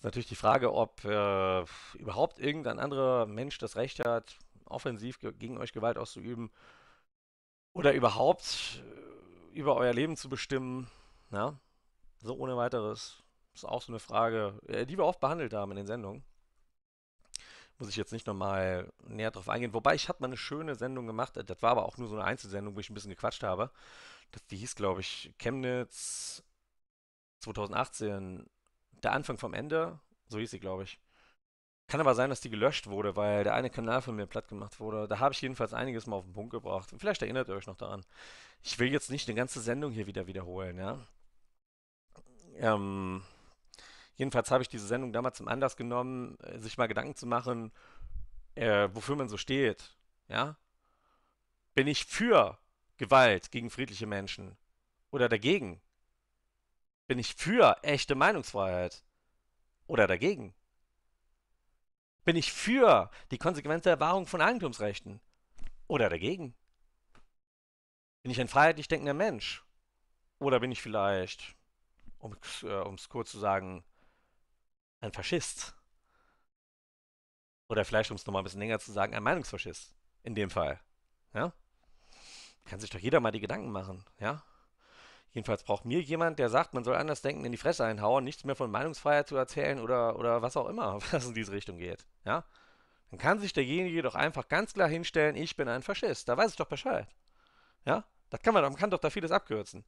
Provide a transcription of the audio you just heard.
Ist natürlich die Frage, ob äh, überhaupt irgendein anderer Mensch das Recht hat, offensiv gegen euch Gewalt auszuüben oder überhaupt äh, über euer Leben zu bestimmen. Ja? So ohne weiteres. Ist auch so eine Frage, äh, die wir oft behandelt haben in den Sendungen. Muss ich jetzt nicht nochmal näher drauf eingehen. Wobei, ich hatte mal eine schöne Sendung gemacht. Äh, das war aber auch nur so eine Einzelsendung, wo ich ein bisschen gequatscht habe. die hieß, glaube ich, Chemnitz 2018 der Anfang vom Ende, so hieß sie, glaube ich. Kann aber sein, dass die gelöscht wurde, weil der eine Kanal von mir platt gemacht wurde. Da habe ich jedenfalls einiges mal auf den Punkt gebracht. Vielleicht erinnert ihr euch noch daran. Ich will jetzt nicht eine ganze Sendung hier wieder wiederholen, ja. Ähm, jedenfalls habe ich diese Sendung damals zum Anlass genommen, äh, sich mal Gedanken zu machen, äh, wofür man so steht, ja. Bin ich für Gewalt gegen friedliche Menschen oder dagegen? Bin ich für echte Meinungsfreiheit oder dagegen? Bin ich für die konsequente Wahrung von Eigentumsrechten oder dagegen? Bin ich ein freiheitlich denkender Mensch oder bin ich vielleicht, um es äh, kurz zu sagen, ein Faschist? Oder vielleicht, um es nochmal ein bisschen länger zu sagen, ein Meinungsfaschist in dem Fall. Ja? Kann sich doch jeder mal die Gedanken machen, ja? Jedenfalls braucht mir jemand, der sagt, man soll anders denken, in die Fresse einhauen, nichts mehr von Meinungsfreiheit zu erzählen oder, oder was auch immer, was in diese Richtung geht. Ja? Dann kann sich derjenige doch einfach ganz klar hinstellen, ich bin ein Faschist. Da weiß ich doch Bescheid. Ja? Das kann man, man kann doch da vieles abkürzen.